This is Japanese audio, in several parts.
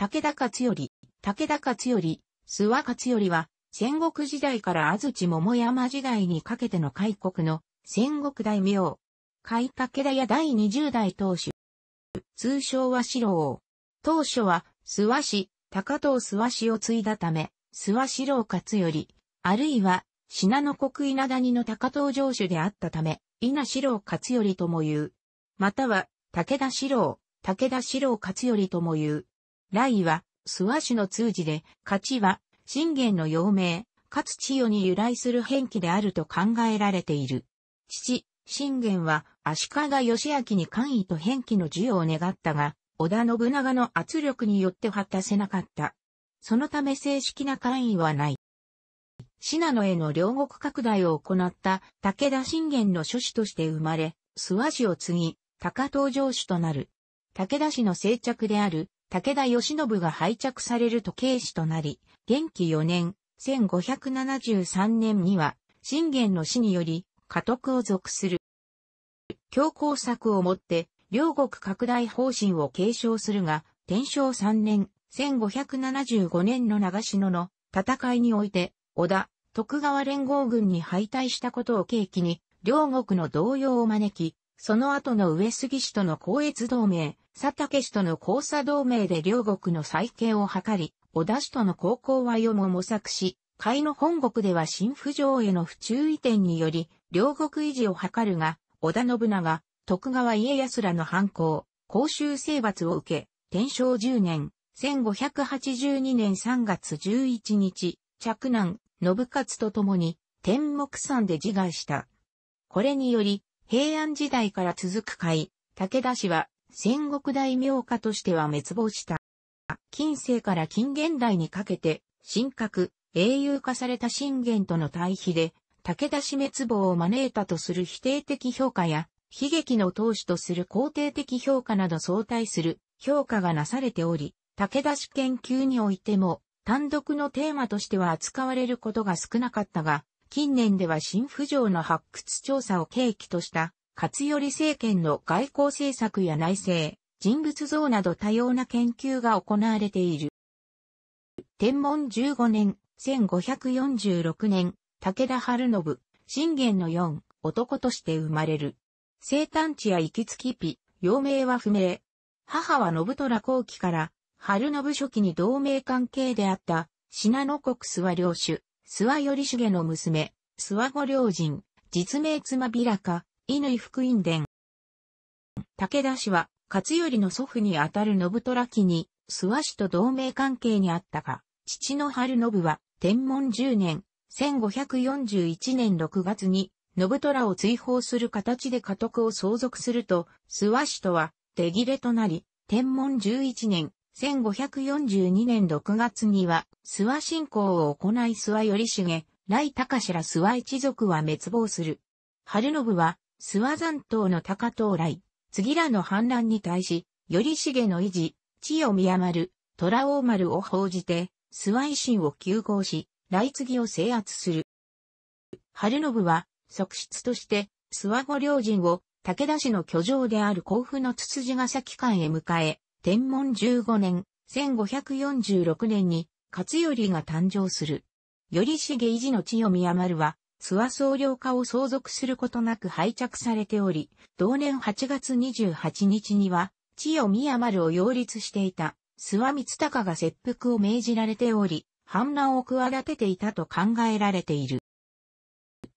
武田勝頼、武田勝頼、諏訪勝頼は、戦国時代から安土桃山時代にかけての開国の戦国大名。海武田や第20代当主。通称は四郎。当初は、諏訪氏、高藤諏訪氏を継いだため、諏訪四郎勝頼、あるいは、信濃国稲谷の高藤城主であったため、稲四郎勝頼とも言う。または、武田四郎、武田四郎勝頼とも言う。雷は、諏訪市の通じで、勝ちは、信玄の陽明、勝千代に由来する変気であると考えられている。父、信玄は、足利義明に官位と変気の授与を願ったが、織田信長の圧力によって果たせなかった。そのため正式な官位はない。信濃への両国拡大を行った武田信玄の諸子として生まれ、諏訪氏を継ぎ、高東城主となる。武田氏の政着である武田義信が拝着される時警視となり、元気4年、1573年には、信玄の死により、家督を属する。強硬策をもって、両国拡大方針を継承するが、天正3年、1575年の長篠の戦いにおいて、織田、徳川連合軍に敗退したことを契機に、両国の動揺を招き、その後の上杉氏との交越同盟、佐竹氏との交差同盟で両国の再建を図り、小田氏との高校和世も模索し、会の本国では新府城への不注意点により、両国維持を図るが、織田信長、徳川家康らの反抗、公衆征伐を受け、天正10年、1582年3月11日、着男、信勝と共に、天目山で自害した。これにより、平安時代から続く会、武田氏は戦国大名家としては滅亡した。近世から近現代にかけて、神格、英雄化された信玄との対比で、武田氏滅亡を招いたとする否定的評価や、悲劇の当主とする肯定的評価など相対する評価がなされており、武田氏研究においても、単独のテーマとしては扱われることが少なかったが、近年では新浮上の発掘調査を契機とした勝頼政権の外交政策や内政、人物像など多様な研究が行われている。天文15年、1546年、武田春信、信玄の4、男として生まれる。生誕地や行きつき日、幼名は不明。母は信虎後期から、春信初期に同盟関係であった、信濃国諏訪領主、諏訪頼重の娘、諏訪御領人、実名妻びらか、乾福院殿。武田氏は、勝頼の祖父にあたる信虎家に、諏訪氏と同盟関係にあったが、父の春信は、天文10年、1541年6月に、信虎を追放する形で家督を相続すると、諏訪氏とは、手切れとなり、天文11年、1542年6月には、諏訪信仰を行い諏訪頼重、来高ら諏訪一族は滅亡する。春信は、諏訪山東の高到来、次らの反乱に対し、頼重の維持、地を見余る、虎王丸を報じて、諏訪維新を休行し、来次を制圧する。春信は、側室として、諏訪御領人を、武田氏の居城である甲府の筒子ヶが崎間へ迎え、天文15年、1546年に、勝頼が誕生する。頼重維持の地を見余るは、諏訪総領家を相続することなく廃着されており、同年8月28日には、千代宮丸を擁立していた、諏訪光隆が切腹を命じられており、反乱を企てていたと考えられている。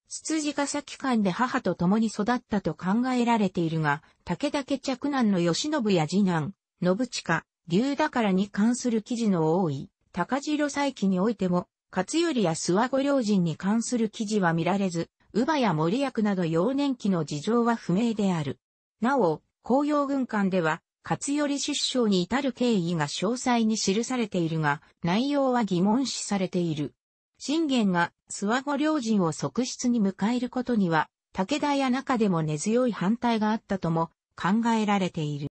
筒子ヶ崎間で母と共に育ったと考えられているが、武田家着男の吉信や次男、信近、竜だからに関する記事の多い、高城再起においても、勝頼や諏訪御両人に関する記事は見られず、乳母や森役など幼年期の事情は不明である。なお、紅葉軍艦では、勝頼出生に至る経緯が詳細に記されているが、内容は疑問視されている。信玄が諏訪御両人を側室に迎えることには、武田や中でも根強い反対があったとも考えられている。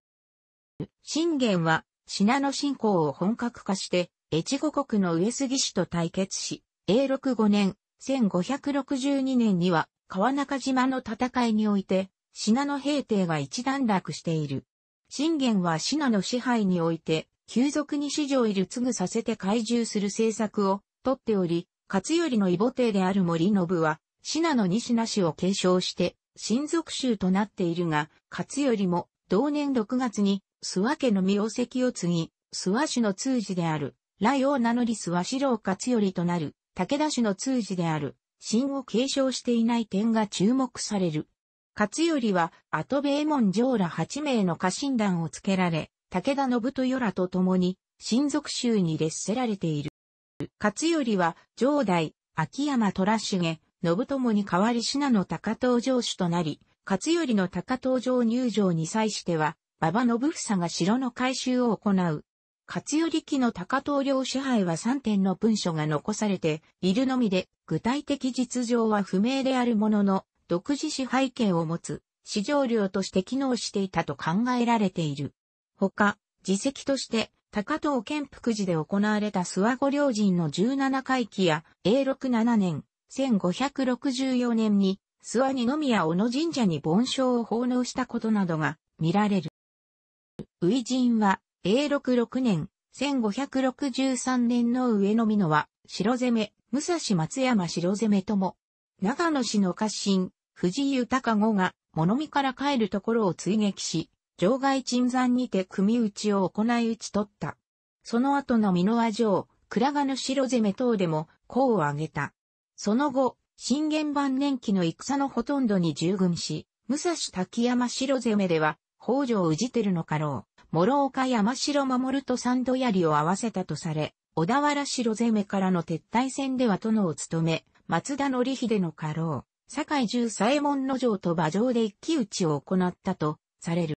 信玄は、信濃信仰を本格化して、越後国の上杉氏と対決し、永禄5年、1562年には川中島の戦いにおいて、信濃平定が一段落している。信玄は信濃支配において、急速に市場いる継ぐさせて懐柔する政策をとっており、勝頼の異母帝である森信は、信濃西名氏を継承して、親族衆となっているが、勝頼も同年6月に、諏訪家の御用席を継ぎ、諏訪氏の通詞であるラ王ー名乗りすは白岡勝頼となる、武田氏の通詞である、神を継承していない点が注目される。勝頼は、後部衛門上ら8名の家臣団をつけられ、武田信豊らと共に、親族衆に列せられている。勝頼は、上代、秋山虎重、信友に代わり品の高藤城主となり、勝頼の高藤城入城に際しては、馬場信房が城の改修を行う、勝頼記の高棟領支配は3点の文書が残されているのみで、具体的実情は不明であるものの、独自支配権を持つ、市場領として機能していたと考えられている。ほか、自責として、高藤健福寺で行われた諏訪五領人の17回帰や、永禄7年、1564年に、諏訪二宮小野神社に盆章を奉納したことなどが見られる。ジンは、永禄6年、1563年の上野美濃は、城攻め、武蔵松山城攻めとも、長野市の家臣、藤井豊子が、物見から帰るところを追撃し、場外鎮山にて組打ちを行い打ち取った。その後の美濃和城、倉賀の城攻め等でも、功を挙げた。その後、新元晩年期の戦のほとんどに従軍し、武蔵滝山城攻めでは、北条氏輝の家老、諸岡山城守と三度槍を合わせたとされ、小田原城攻めからの撤退戦では殿を務め、松田則秀の家老、堺十左衛門の城と馬上で一騎打ちを行ったとされる。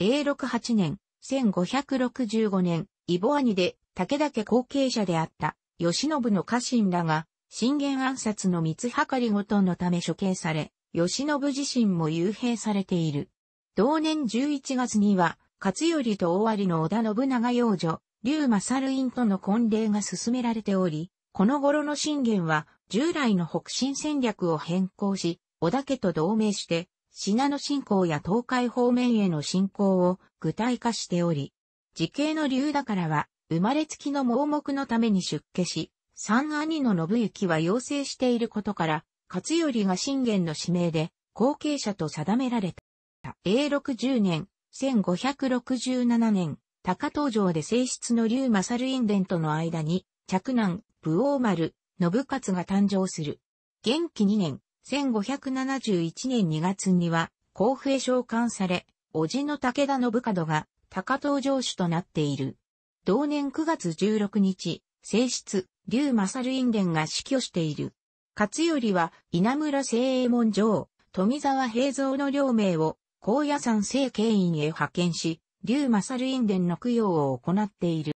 永禄8年、1565年、イボアニで武田家後継者であった吉信の家臣らが、信玄暗殺の三計りごとのため処刑され、吉信自身も幽閉されている。同年11月には、勝頼と尾張の織田信長養女、竜正院との婚礼が進められており、この頃の信玄は従来の北進戦略を変更し、織田家と同盟して、信濃信仰や東海方面への信仰を具体化しており、時系の竜だからは、生まれつきの盲目のために出家し、三兄の信行は要請していることから、勝頼が信玄の指名で後継者と定められた。永禄0年、1567年、高東城で正室の竜勝院伝との間に、嫡男、武王丸、信勝が誕生する。元気2年、1571年2月には、甲府へ召喚され、叔父の武田信門が、高東城主となっている。同年9月16日、正室、竜勝院伝が死去している。勝頼は、稲村聖衛門城、富沢平蔵の両名を高野山政経院へ派遣し、竜勝院伝の供養を行っている。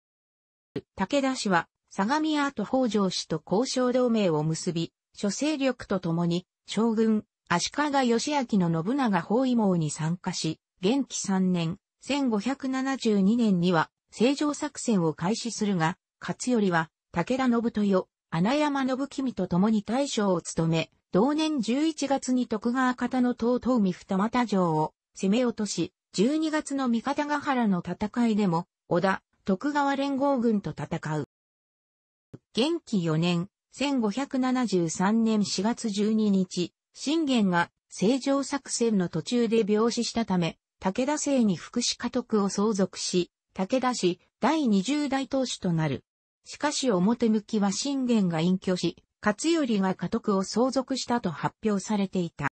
武田氏は、相模アート北条氏と交渉同盟を結び、諸勢力と共に、将軍、足利義明の信長包囲網に参加し、元気3年、1572年には、正常作戦を開始するが、勝頼は、武田信豊、穴山信君と共に大将を務め、同年11月に徳川方の東東三二俣城を攻め落とし、12月の三方ヶ原の戦いでも、織田、徳川連合軍と戦う。元気4年、1573年4月12日、信玄が正常作戦の途中で病死したため、武田姓に福祉家督を相続し、武田氏第20代当主となる。しかし表向きは信玄が隠居し、勝頼が家督を相続したと発表されていた。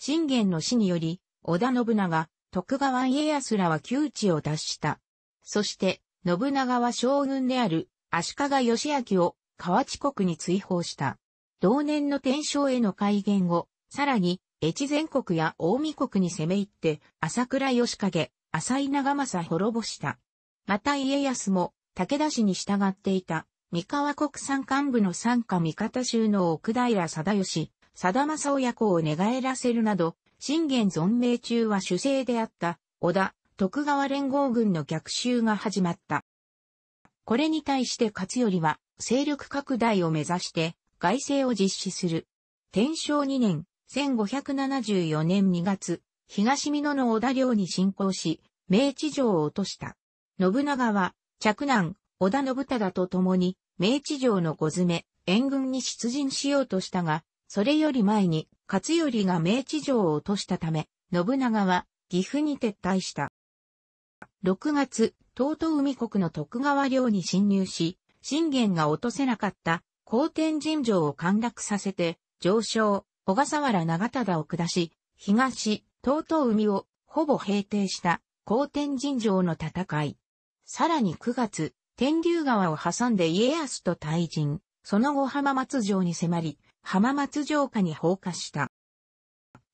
信玄の死により、織田信長、徳川家康らは窮地を脱した。そして、信長は将軍である足利義明を河内国に追放した。同年の天正への改元後、さらに、越前国や大見国に攻め入って、朝倉義景、浅井長政滅ぼした。また家康も、武田氏に従っていた。三河国産幹部の参加味方州の奥平貞義、貞正親子を寝返らせるなど、信玄存命中は主政であった、織田、徳川連合軍の逆襲が始まった。これに対して勝頼は、勢力拡大を目指して、外政を実施する。天正2年、1574年2月、東美濃の織田領に侵攻し、明治城を落とした。信長は、嫡男、織田信忠と共に、明治城の小詰め、援軍に出陣しようとしたが、それより前に勝頼が明治城を落としたため、信長は岐阜に撤退した。6月、東東海国の徳川領に侵入し、信玄が落とせなかった後天神城を陥落させて、上昇、小笠原長忠を下し、東、東東海をほぼ平定した後天神城の戦い。さらに9月、天竜川を挟んで家康と退陣、その後浜松城に迫り、浜松城下に放火した。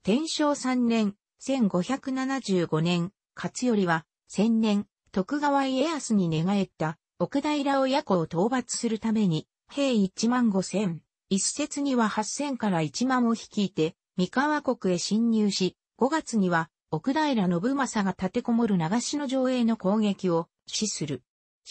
天正3年、1575年、勝頼は、千年、徳川家康に寝返った、奥平親子を討伐するために、兵一万五千、一説には八千から一万を率いて、三河国へ侵入し、5月には、奥平信正が立てこもる長篠城への攻撃を死する。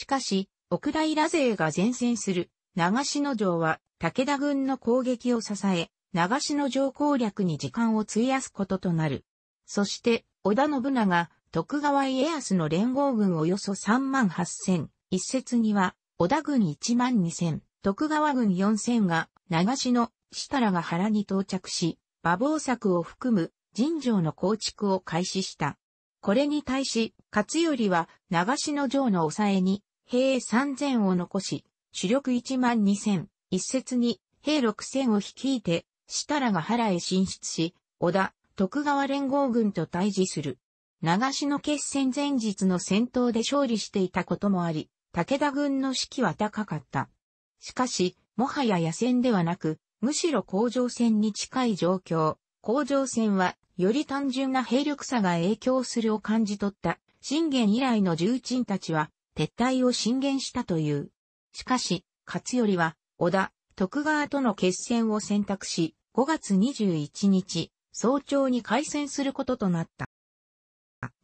しかし、奥平勢が前線する長篠城は武田軍の攻撃を支え、長篠城攻略に時間を費やすこととなる。そして、織田信長、徳川家康の連合軍およそ3万8千、一説には、織田軍1万2千、徳川軍4千が、長篠、設楽が原に到着し、馬防策を含む人城の構築を開始した。これに対し、勝頼は長篠城の抑えに兵3000を残し、主力1万2000、一節に兵6000を率いて、設楽が原へ進出し、織田、徳川連合軍と対峙する。長篠決戦前日の戦闘で勝利していたこともあり、武田軍の士気は高かった。しかし、もはや野戦ではなく、むしろ甲状戦に近い状況。甲状戦は、より単純な兵力差が影響するを感じ取った、信玄以来の重鎮たちは、撤退を進言したという。しかし、勝頼は、織田、徳川との決戦を選択し、5月21日、早朝に開戦することとなった。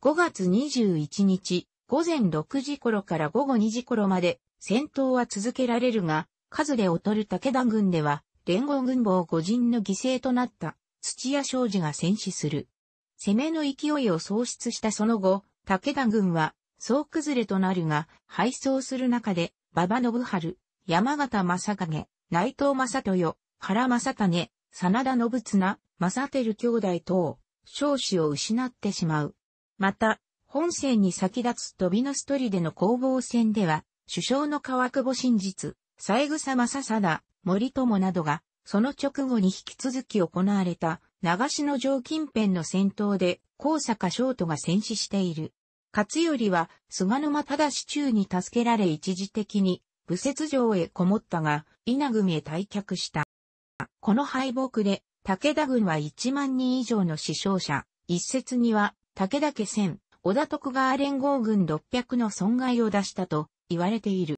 5月21日、午前6時頃から午後2時頃まで戦闘は続けられるが、数で劣る武田軍では、連合軍防五人の犠牲となった土屋商事が戦死する。攻めの勢いを喪失したその後、武田軍は総崩れとなるが、敗走する中で、馬場信春、山形正影、内藤正豊、原正種、真田信綱、正輝兄弟等、少子を失ってしまう。また、本戦に先立つ飛びのストリでの攻防戦では、首相の川久保真実、三草正貞、森友などが、その直後に引き続き行われた、長篠城近辺の戦闘で、高坂翔都が戦死している。勝頼は菅沼忠中に助けられ一時的に武雪城へこもったが、稲組へ退却した。この敗北で、武田軍は1万人以上の死傷者、一説には、武田家千、織田徳川連合軍600の損害を出したと言われている。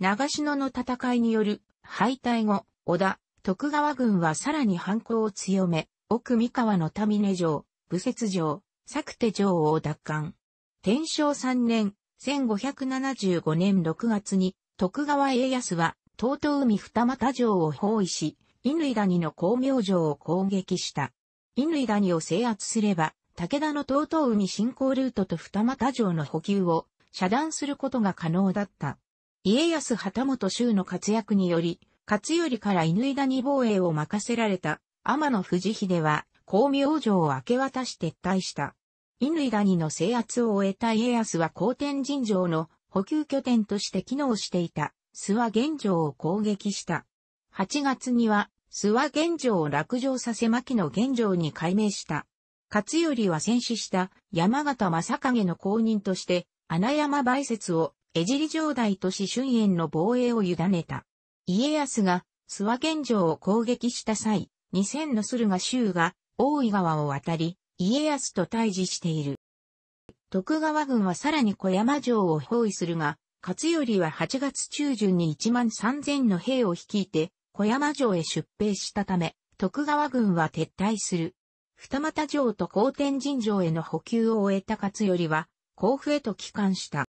長篠の戦いによる敗退後、織田、徳川軍はさらに反抗を強め、奥三河の民根城、武雪城、作手城を奪還。天正3年、1575年6月に、徳川家康は、東東海二俣城を包囲し、乾谷の光明城を攻撃した。乾谷を制圧すれば、武田の東東海進行ルートと二俣城の補給を遮断することが可能だった。家康旗本州の活躍により、勝頼から乾谷防衛を任せられた天野藤秀は、光明城を明け渡し撤退した。犬井谷の制圧を終えた家康は後天神城の補給拠点として機能していた諏訪玄城を攻撃した。8月には諏訪玄城を落城させ牧野玄城に改名した。勝頼は戦死した山形正景の後任として穴山梅雪を江尻城代都市春園の防衛を委ねた。家康が諏訪玄城を攻撃した際、2000の駿河州が大井川を渡り、家康と対峙している。徳川軍はさらに小山城を包囲するが、勝頼は8月中旬に1万3000の兵を率いて、小山城へ出兵したため、徳川軍は撤退する。二俣城と高天神城への補給を終えた勝頼は、甲府へと帰還した。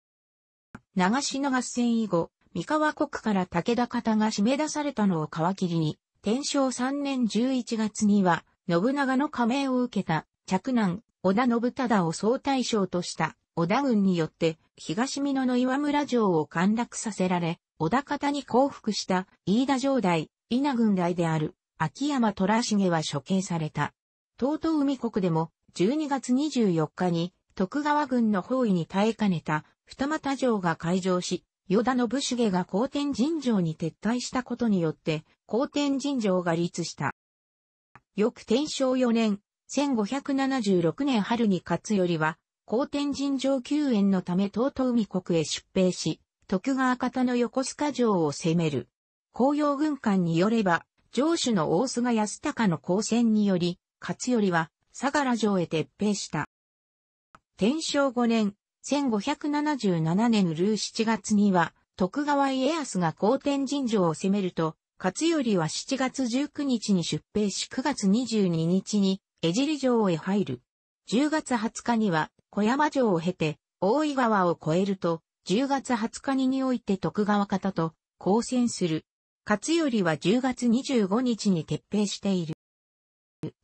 長篠合戦以後、三河国から武田方が締め出されたのを皮切りに、天正3年11月には、信長の加盟を受けた嫡男、織田信忠を総大将とした織田軍によって東美濃の岩村城を陥落させられ、織田方に降伏した飯田城代、稲軍代である秋山虎重は処刑された。東東海国でも12月24日に徳川軍の包囲に耐えかねた二俣城が開城し、与田信重が高天神城に撤退したことによって、高天神城が立地した。翌天正4年、1576年春に勝頼は、高天神城救援のため東東海国へ出兵し、徳川方の横須賀城を攻める。紅葉軍艦によれば、城主の大菅安高の交戦により、勝頼は、相良城へ撤兵した。天正5年、1577年ルー7月には、徳川家康が高天神城を攻めると、勝頼は7月19日に出兵し9月22日に江尻城へ入る。10月20日には小山城を経て大井川を越えると、10月20日ににおいて徳川方と交戦する。勝頼は10月25日に撤兵している。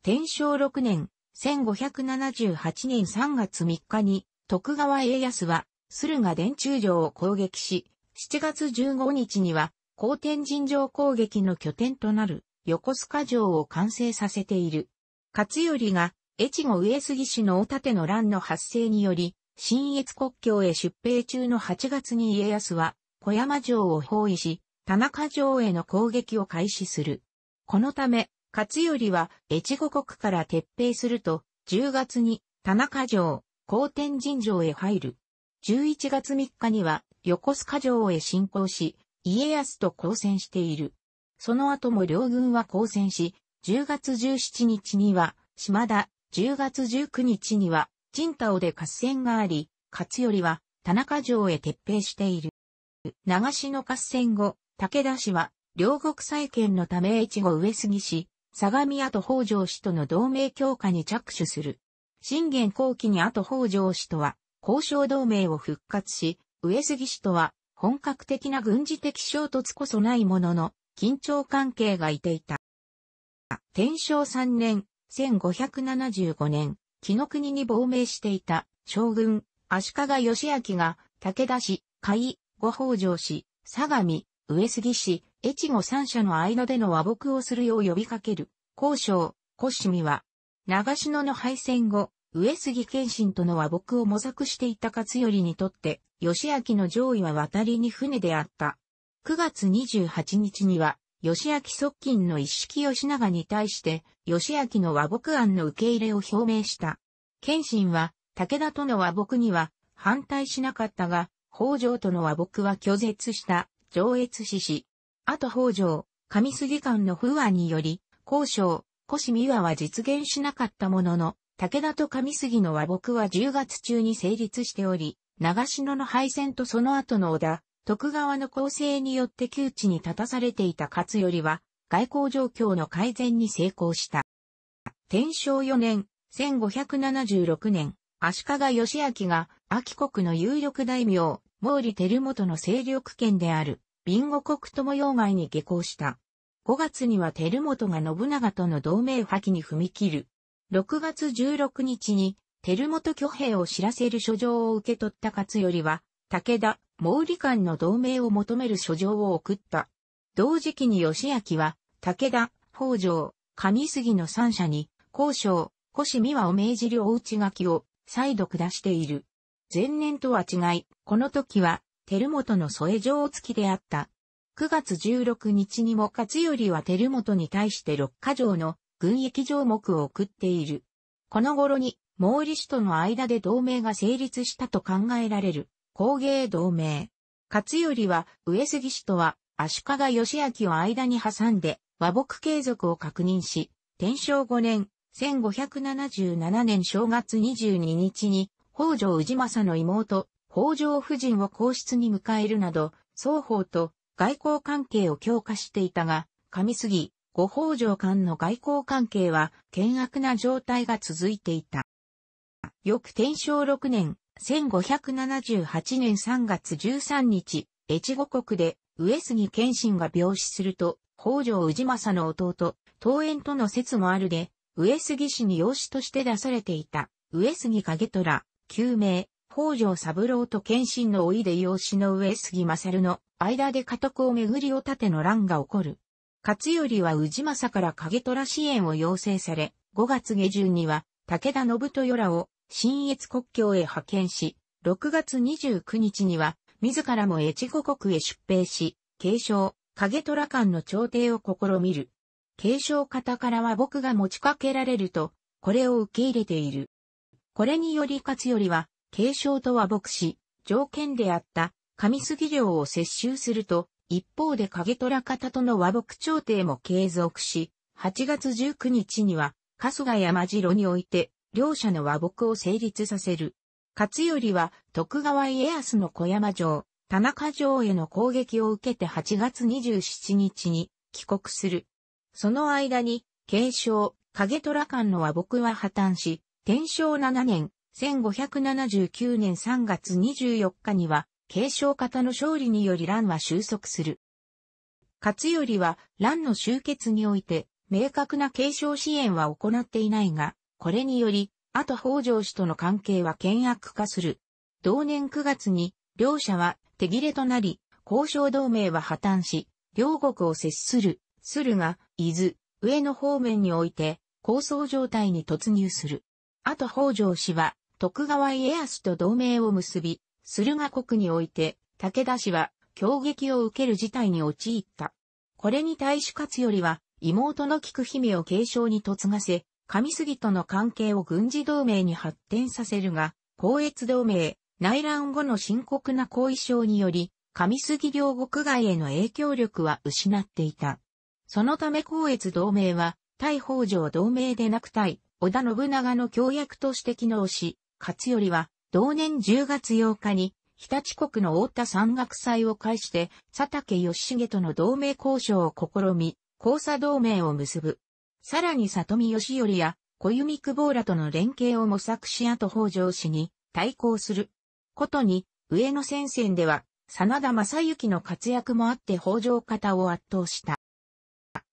天正6年、1578年3月3日に徳川家康は駿河殿中城を攻撃し、7月15日には高天神城攻撃の拠点となる横須賀城を完成させている。勝頼が、越後上杉氏の大盾の乱の発生により、新越国境へ出兵中の8月に家康は、小山城を包囲し、田中城への攻撃を開始する。このため、勝頼は越後国から撤兵すると、10月に田中城、高天神城へ入る。11月3日には横須賀城へ侵攻し、家康と交戦している。その後も両軍は交戦し、10月17日には、島田、10月19日には、陣太尾で合戦があり、勝頼は、田中城へ撤兵している。長篠合戦後、武田氏は、両国再建のため越後上杉氏、相模跡北条氏との同盟強化に着手する。信玄後期に跡北条氏とは、交渉同盟を復活し、上杉氏とは、本格的な軍事的衝突こそないものの、緊張関係がいていた。天正三年、1575年、木の国に亡命していた将軍、足利義明が、武田氏、甲斐、五北条氏、相模、上杉氏、越後三者の間での和睦をするよう呼びかける、交渉、古見は、長篠の敗戦後、上杉謙信との和睦を模索していた勝頼にとって、義明の上位は渡りに船であった。9月28日には、義明側近の一式義長に対して、義明の和睦案の受け入れを表明した。謙信は、武田との和睦には反対しなかったが、北条との和睦は拒絶した、上越志士。あと北条、上杉間の不和により、交渉、志美和は実現しなかったものの、武田と上杉の和睦は10月中に成立しており、長篠の敗戦とその後の織田、徳川の構成によって窮地に立たされていた勝頼は、外交状況の改善に成功した。天正4年、1576年、足利義明が、秋国の有力大名、毛利輝元の勢力圏である、ビンゴ国友用外に下校した。5月には輝元が信長との同盟破棄に踏み切る。6月16日に、輝元挙兵を知らせる書状を受け取った勝頼は、武田、毛利官の同盟を求める書状を送った。同時期に義明は、武田、北条、上杉の三者に、交渉、越美和を命じる大内書きを再度下している。前年とは違い、この時は、照本の添え状付きであった。9月16日にも勝頼は照本に対して六ヶ条の軍役条目を送っている。この頃に、毛利氏との間で同盟が成立したと考えられる。工芸同盟。勝頼は、上杉氏とは、足利義明を間に挟んで、和睦継続を確認し、天正5年、1577年正月22日に、北条氏政の妹、北条夫人を皇室に迎えるなど、双方と外交関係を強化していたが、上杉、ご北条間の外交関係は、険悪な状態が続いていた。翌天正6年、1578年3月13日、越後国で上杉謙信が病死すると、北条氏政の弟、東園との説もあるで、上杉氏に養子として出されていた、上杉景虎、旧名、北条三郎と謙信の老いで養子の上杉政の間で家督をめぐりを立ての乱が起こる。勝頼は氏政から景虎支援を要請され、5月下旬には武田信豊らを新越国境へ派遣し、6月29日には、自らも越後国へ出兵し、継承、影虎間の朝廷を試みる。継承方からは僕が持ちかけられると、これを受け入れている。これにより勝頼は、継承とは牧師、条件であった、上杉領を接収すると、一方で影虎方との和睦朝廷も継続し、8月19日には、春日山城において、両者の和睦を成立させる。勝頼は徳川家康の小山城、田中城への攻撃を受けて8月27日に帰国する。その間に、継承、影虎間の和睦は破綻し、天正7年、1579年3月24日には、継承方の勝利により乱は収束する。勝頼は乱の終結において、明確な継承支援は行っていないが、これにより、あと北条氏との関係は険悪化する。同年9月に、両者は手切れとなり、交渉同盟は破綻し、両国を接する、駿河、伊豆、上野方面において、構想状態に突入する。あと北条氏は、徳川家康と同盟を結び、駿河国において、武田氏は、強撃を受ける事態に陥った。これに対し勝頼は、妹の菊姫を継承に嫁がせ、上杉との関係を軍事同盟に発展させるが、高越同盟、内乱後の深刻な後遺症により、上杉領国外への影響力は失っていた。そのため高越同盟は、対北条同盟でなく対、織田信長の協約として機能し、勝頼は、同年10月8日に、日立国の大田山岳祭を介して、佐竹義重との同盟交渉を試み、交差同盟を結ぶ。さらに里見義頼や小弓久保らとの連携を模索し後北条氏に対抗する。ことに、上野戦線では、真田正幸の活躍もあって北条方を圧倒した。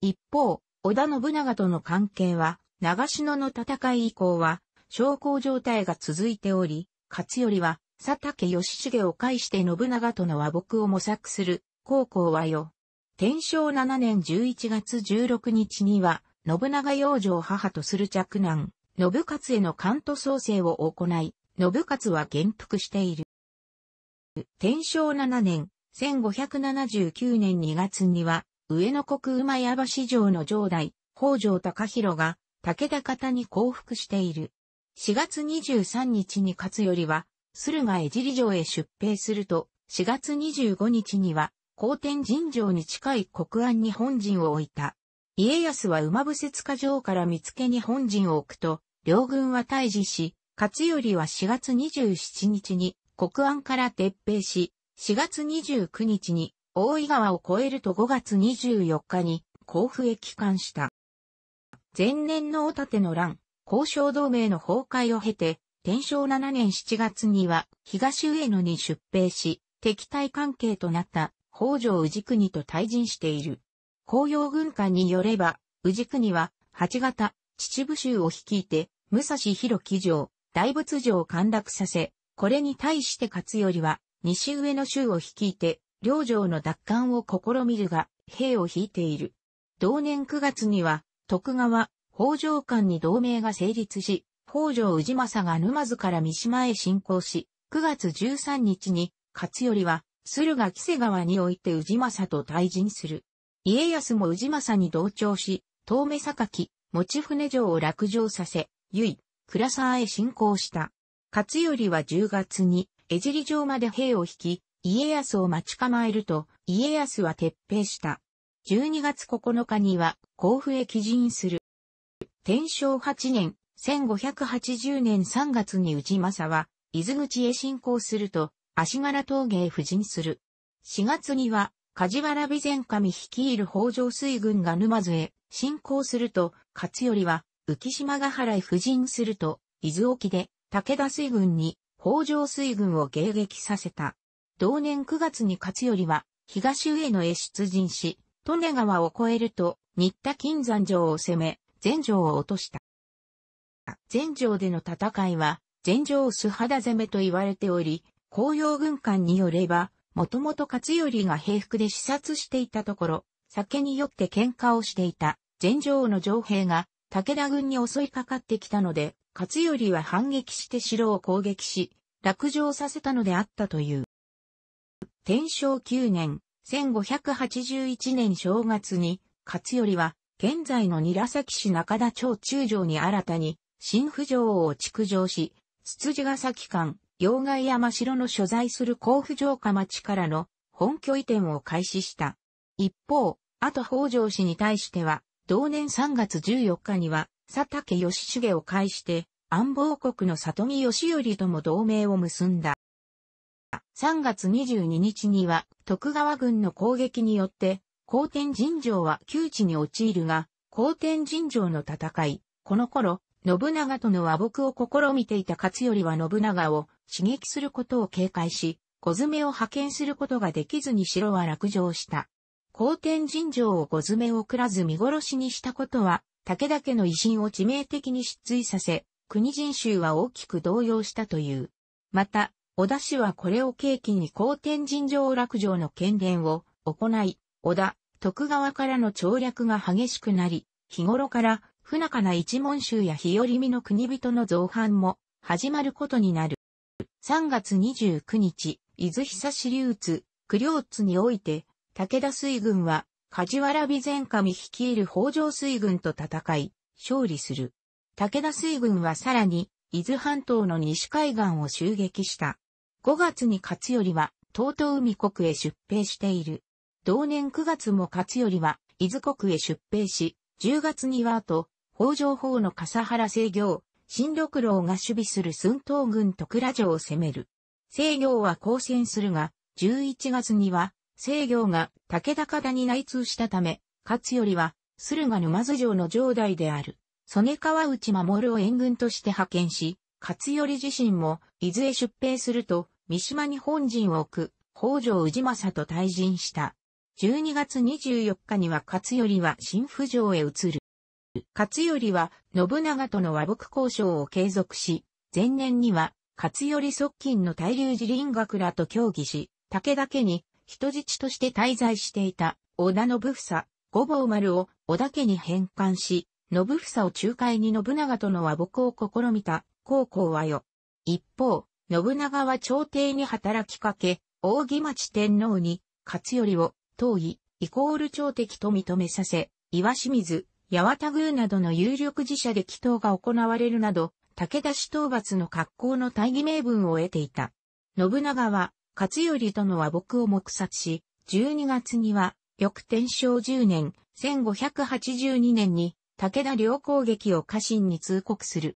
一方、織田信長との関係は、長篠の戦い以降は、昇降状態が続いており、勝頼は、佐竹義重を介して信長との和睦を模索する、高校はよ。天正7年11月16日には、信長養女を母とする嫡男、信勝への関東創生を行い、信勝は元服している。天正7年、1579年2月には、上野国馬屋橋城の城代、北条高弘が、武田方に降伏している。4月23日に勝頼は、駿河江尻城へ出兵すると、4月25日には、高天神城に近い国安に本陣を置いた。家康は馬伏塚城から見つけに本陣を置くと、両軍は退治し、勝頼は4月27日に国安から撤兵し、4月29日に大井川を越えると5月24日に甲府へ帰還した。前年の大立の乱、交渉同盟の崩壊を経て、天正7年7月には東上野に出兵し、敵対関係となった北条氏国と退陣している。紅葉軍艦によれば、氏国は、八型、秩父州を率いて、武蔵広木城、大仏城を陥落させ、これに対して勝頼は、西上の州を率いて、領城の奪還を試みるが、兵を引いている。同年9月には、徳川、北条間に同盟が成立し、北条氏政が沼津から三島へ侵攻し、9月13日に、勝頼は、駿河木瀬川において氏政と対陣する。家康も宇治政に同調し、遠目榊、持船城を落城させ、由い、倉沢へ侵攻した。勝頼は10月に、江尻城まで兵を引き、家康を待ち構えると、家康は撤兵した。12月9日には、甲府へ帰陣する。天正8年、1580年3月に宇治政は、伊豆口へ侵攻すると、足柄峠へ布陣する。4月には、梶原備前神率いる北条水軍が沼津へ侵攻すると、勝頼は浮島ヶ原へ布陣すると、伊豆沖で武田水軍に北条水軍を迎撃させた。同年9月に勝頼は東上野へ出陣し、利根川を越えると、新田金山城を攻め、全城を落とした。全城での戦いは、全城素肌攻めと言われており、紅葉軍艦によれば、もともと勝頼が平服で視察していたところ、酒に酔って喧嘩をしていた、全城王の城兵が、武田軍に襲いかかってきたので、勝頼は反撃して城を攻撃し、落城させたのであったという。天正9年、1581年正月に、勝頼は、現在の韮崎市中田町中城に新たに、新府城を築城し、筒ヶ崎間、妖怪山城の所在する甲府城下町からの本拠移転を開始した。一方、後北条氏に対しては、同年3月14日には、佐竹義重を介して、安房国の里見義頼とも同盟を結んだ。3月22日には、徳川軍の攻撃によって、皇天神城は窮地に陥るが、皇天神城の戦い、この頃、信長との和睦を試みていた勝頼は信長を刺激することを警戒し、小詰を派遣することができずに城は落城した。後天尋城を小詰を食らず見殺しにしたことは、武田家の威信を致命的に失墜させ、国人衆は大きく動揺したという。また、小田氏はこれを契機に後天尋城落城の権限を行い、小田、徳川からの調略が激しくなり、日頃から不仲な一門衆や日和見の国人の造反も始まることになる。3月29日、伊豆久市流津、九両津において、武田水軍は、梶原備前神率いる北条水軍と戦い、勝利する。武田水軍はさらに、伊豆半島の西海岸を襲撃した。5月に勝頼は、東東海国へ出兵している。同年9月も勝頼は、伊豆国へ出兵し、10月にはと、北条法の笠原制御、新緑郎が守備する寸東軍と倉城を攻める。制御は交戦するが、11月には、制御が武田方に内通したため、勝頼は、駿河沼津城の城代である、曽根川内守を援軍として派遣し、勝頼自身も、伊豆へ出兵すると、三島に本陣を置く、北条氏政と退陣した。12月24日には勝頼は新府城へ移る。勝頼は信長との和睦交渉を継続し、前年には勝頼側近の大流寺林学らと協議し、武田家に人質として滞在していた織田信房、五宝丸を織田家に返還し、信房を仲介に信長との和睦を試みた、高校はよ。一方、信長は朝廷に働きかけ、大木町天皇に、勝頼を、当夷、イコール朝敵と認めさせ、岩清水、八幡宮などの有力寺社で祈祷が行われるなど、武田氏討伐の格好の大義名分を得ていた。信長は、勝頼殿は僕を黙殺し、12月には、翌天正10年、1582年に、武田領攻撃を家臣に通告する。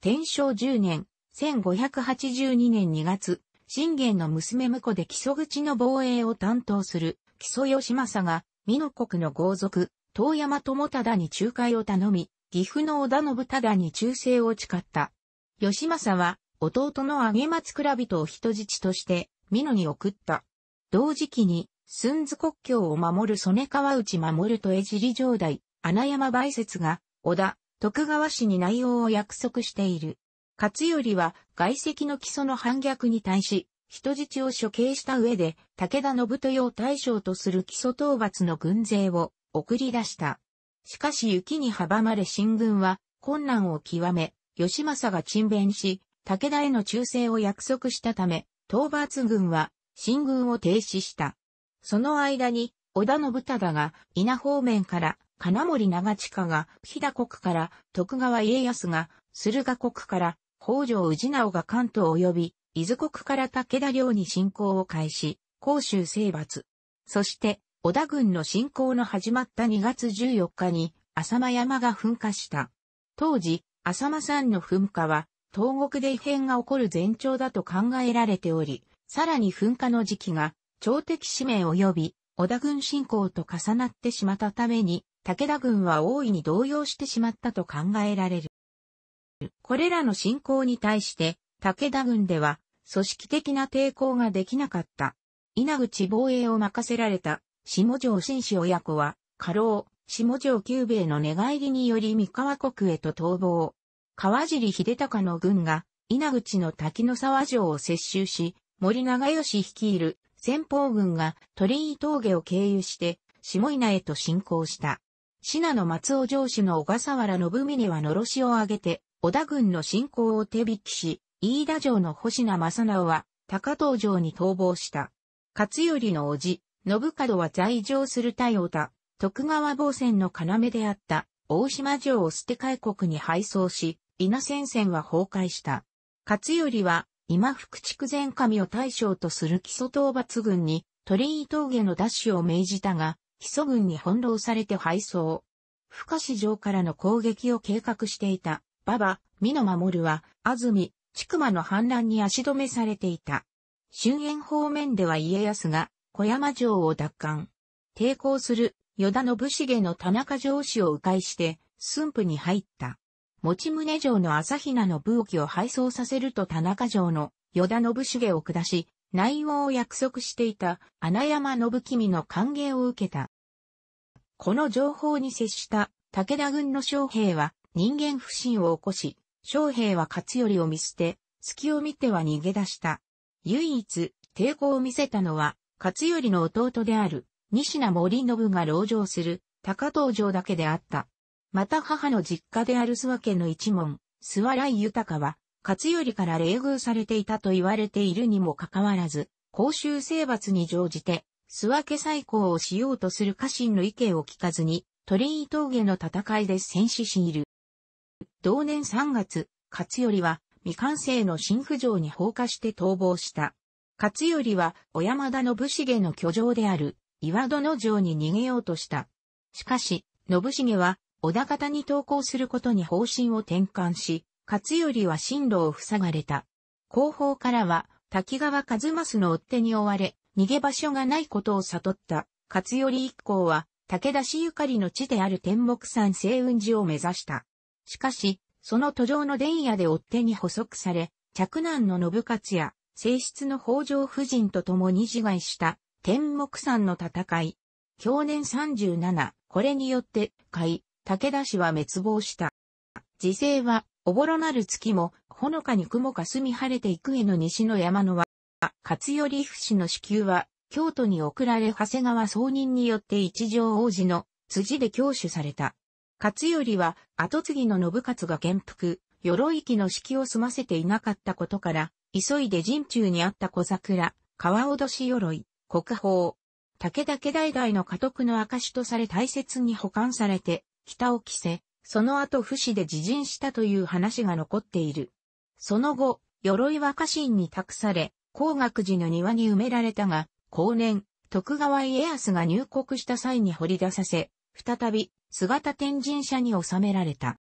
天正10年、1582年2月、信玄の娘婿で木曽口の防衛を担当する木曽義政が、美濃国の豪族、遠山友忠に仲介を頼み、岐阜の織田信忠に忠誠を誓った。義政は、弟の上松倉人を人質として、美濃に送った。同時期に、寸津国境を守る曽根川内守ると江尻城代、穴山梅雪が、織田、徳川氏に内容を約束している。勝頼は外籍の基礎の反逆に対し、人質を処刑した上で、武田信豊を大将とする基礎討伐の軍勢を送り出した。しかし雪に阻まれ進軍は困難を極め、義政が沈弁し、武田への忠誠を約束したため、討伐軍は進軍を停止した。その間に、織田信忠が稲方面から金森長近が飛騨国から徳川家康が駿河国から北条氏直が関東及び伊豆国から武田領に侵攻を開始、甲州征伐。そして、織田軍の侵攻の始まった2月14日に、浅間山が噴火した。当時、浅間山の噴火は、東国で異変が起こる前兆だと考えられており、さらに噴火の時期が、朝敵使命及び、織田軍侵攻と重なってしまったために、武田軍は大いに動揺してしまったと考えられる。これらの侵攻に対して、武田軍では、組織的な抵抗ができなかった。稲口防衛を任せられた下城紳士親子は、過労、下城久兵衛の寝返りにより三河国へと逃亡。川尻秀隆の軍が、稲口の滝の沢城を接収し、森長吉率いる先方軍が鳥居峠を経由して下稲へと進行した。信濃松尾城主の小笠原信峰は呪しを上げて、織田軍の進行を手引きし、飯田城の星名正直は高藤城に逃亡した。勝頼の叔父、信門は在城する太陽だ。徳川防戦の要であった大島城を捨て開国に敗走し、稲戦線は崩壊した。勝頼は今福畜前神を大将とする基礎討伐軍に鳥居峠の奪取を命じたが、基礎軍に翻弄されて敗走。深市城からの攻撃を計画していた、馬場、美濃守は、安住、千曲の反乱に足止めされていた。終焉方面では家康が、小山城を奪還。抵抗する、与田信重の田中城氏を迂回して、駿府に入った。持宗城の朝比奈の武器を配送させると田中城の与田信重を下し、内容を約束していた穴山信君の歓迎を受けた。この情報に接した武田軍の将兵は人間不信を起こし、将兵は勝頼を見捨て、隙を見ては逃げ出した。唯一抵抗を見せたのは勝頼の弟である、西名森信が籠城する、高東城だけであった。また母の実家である諏訪家の一門、諏訪来豊は、勝頼から冷遇されていたと言われているにもかかわらず、公衆征伐に乗じて、諏訪家再興をしようとする家臣の意見を聞かずに、鳥居峠の戦いで戦死しいる。同年3月、勝頼は未完成の新婦城に放火して逃亡した。勝頼は小山田信繁の居城である岩殿城に逃げようとした。しかし、信繁は小田方に投降することに方針を転換し、勝頼は進路を塞がれた。後方からは滝川一益の追っ手に追われ、逃げ場所がないことを悟った。勝頼一行は武田氏ゆかりの地である天目山星雲寺を目指した。しかし、その途上の伝野で追っ手に捕捉され、嫡男の信勝や正室の北条夫人と共に自害した天目山の戦い。去年37、これによって、甲斐、武田氏は滅亡した。時勢は、おぼろなる月も、ほのかに雲かすみ晴れていくへの西の山の輪。勝頼不死の支給は、京都に送られ長谷川総人によって一条王子の辻で教主された。勝頼は、後継ぎの信勝が元服、鎧木の式を済ませていなかったことから、急いで陣中にあった小桜、川脅し鎧、国宝。武田家代々の家督の証とされ大切に保管されて、北を着せ、その後不死で自陣したという話が残っている。その後、鎧は家臣に託され、光学寺の庭に埋められたが、後年、徳川家康が入国した際に掘り出させ、再び、姿天神社に収められた。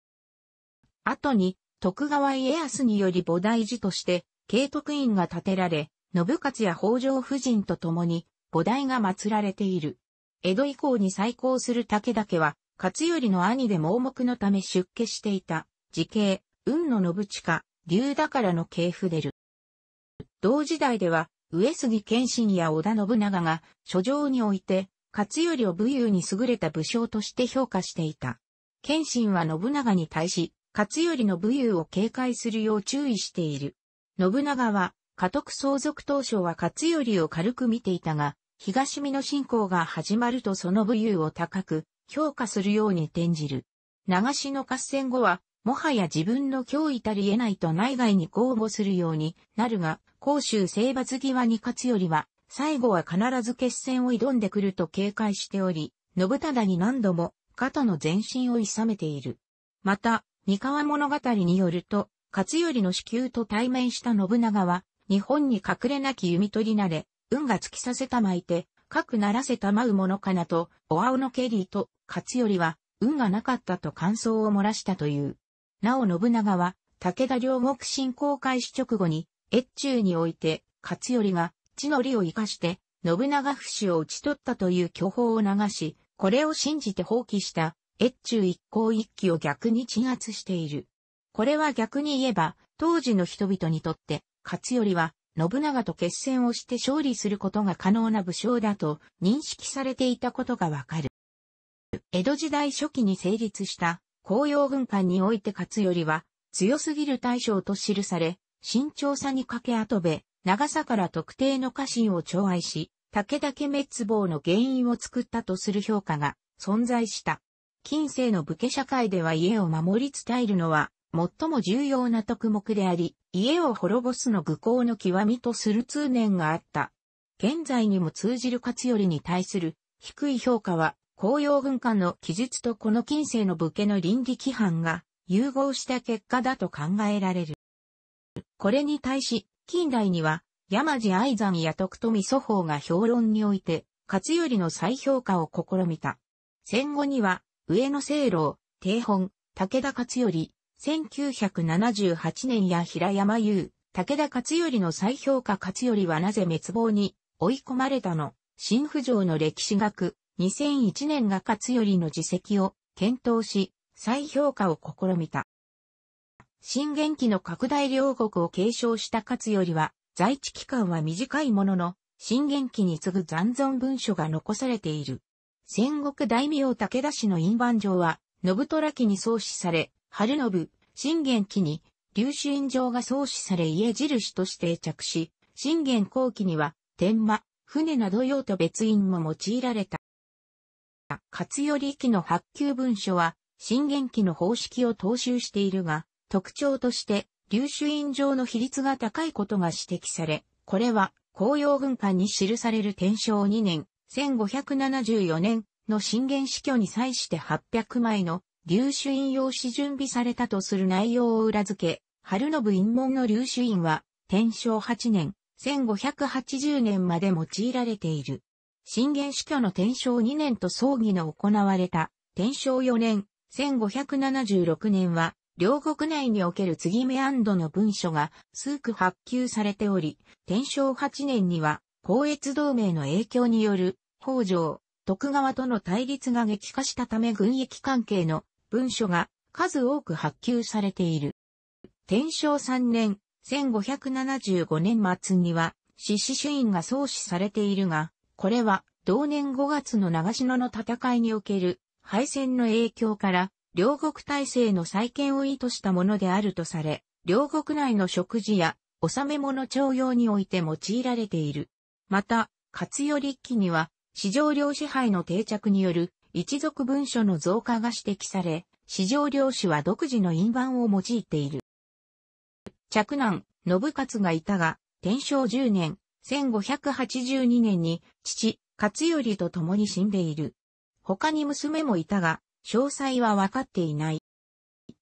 後に、徳川家康により菩提寺として、慶徳院が建てられ、信勝や北条夫人と共に、菩提が祀られている。江戸以降に再興する武田家は、勝頼の兄で盲目のため出家していた、時兄、雲野信近、竜だからの系譜出る。同時代では、上杉謙信や織田信長が、書状において、勝頼を武勇に優れた武将として評価していた。謙信は信長に対し、勝頼の武勇を警戒するよう注意している。信長は、家督相続当初は勝頼を軽く見ていたが、東美の信仰が始まるとその武勇を高く評価するように転じる。長篠合戦後は、もはや自分の脅威たり得ないと内外に公募するようになるが、甲州征伐際に勝頼は、最後は必ず決戦を挑んでくると警戒しており、信忠に何度も、肩の前進をさめている。また、三河物語によると、勝頼の子宮と対面した信長は、日本に隠れなき弓取りなれ、運が尽きさせたまいて、核ならせたまうものかなと、お青のケリーと、勝頼は、運がなかったと感想を漏らしたという。なお信長は、武田両国侵攻開始直後に、越中において、勝頼が、地の利を生かして、信長不死を討ち取ったという巨報を流し、これを信じて放棄した、越中一向一揆を逆に鎮圧している。これは逆に言えば、当時の人々にとって、勝頼は、信長と決戦をして勝利することが可能な武将だと認識されていたことがわかる。江戸時代初期に成立した公葉軍艦において勝頼は強すぎる大将と記され、慎重さに駆け跡べ、長さから特定の家臣を寵愛し、武田家滅亡の原因を作ったとする評価が存在した。近世の武家社会では家を守り伝えるのは最も重要な特目であり、家を滅ぼすの愚行の極みとする通念があった。現在にも通じる勝頼に対する低い評価は、紅葉軍艦の記述とこの近世の武家の倫理規範が融合した結果だと考えられる。これに対し、近代には、山地愛山や徳富祖法が評論において、勝頼の再評価を試みた。戦後には、上野清老、帝本、武田勝頼、1978年や平山優、武田勝頼の再評価勝頼はなぜ滅亡に追い込まれたの新浮上の歴史学、2001年が勝頼の自責を検討し、再評価を試みた。新元気の拡大両国を継承した勝頼は、在地期間は短いものの、新元気に次ぐ残存文書が残されている。戦国大名武田氏の印番状は、信虎家に創始され、春信、信玄期に、龍院城が創始され家印として定着し、信玄後期には、天馬、船など用途別院も用いられた。勝頼期の発給文書は、信玄期の方式を踏襲しているが、特徴として、流守院城の比率が高いことが指摘され、これは、紅葉軍艦に記される天正2年、1574年の信玄死去に際して800枚の留守院用紙準備されたとする内容を裏付け、春信院門の留守院は、天正8年、1580年まで用いられている。信玄死去の天正2年と葬儀の行われた、天正4年、1576年は、両国内における継ぎ目安の文書が数句発給されており、天正8年には、公越同盟の影響による、北条、徳川との対立が激化したため軍役関係の文書が数多く発給されている。天正3年、1575年末には、獅子主院が創始されているが、これは同年5月の長篠の戦いにおける敗戦の影響から、両国体制の再建を意図したものであるとされ、両国内の食事や納め物徴用において用いられている。また、活頼立記には、市場領支配の定着による一族文書の増加が指摘され、史上領主は独自の印判を用いている。嫡男、信勝がいたが、天正10年、1582年に、父、勝頼と共に死んでいる。他に娘もいたが、詳細は分かっていない。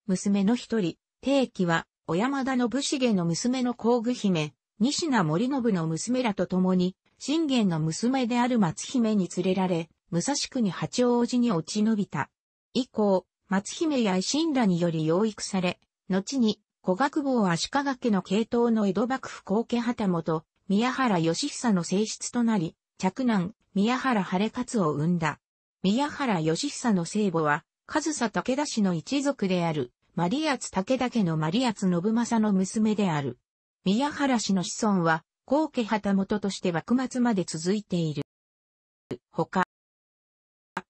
娘の一人、定期は、小山田信繁の娘の工具姫、西名森信の娘らと共に、信玄の娘である松姫に連れられ、武蔵国に八王子に落ち延びた。以降、松姫や維新らにより養育され、後に、古学坊足利家の系統の江戸幕府後家旗本、宮原義久の正室となり、嫡男、宮原晴勝を生んだ。宮原義久の聖母は、上佐武田氏の一族である、マリアツ武田家のマリアツ信正の娘である。宮原氏の子孫は、後家旗本として幕末まで続いている。他、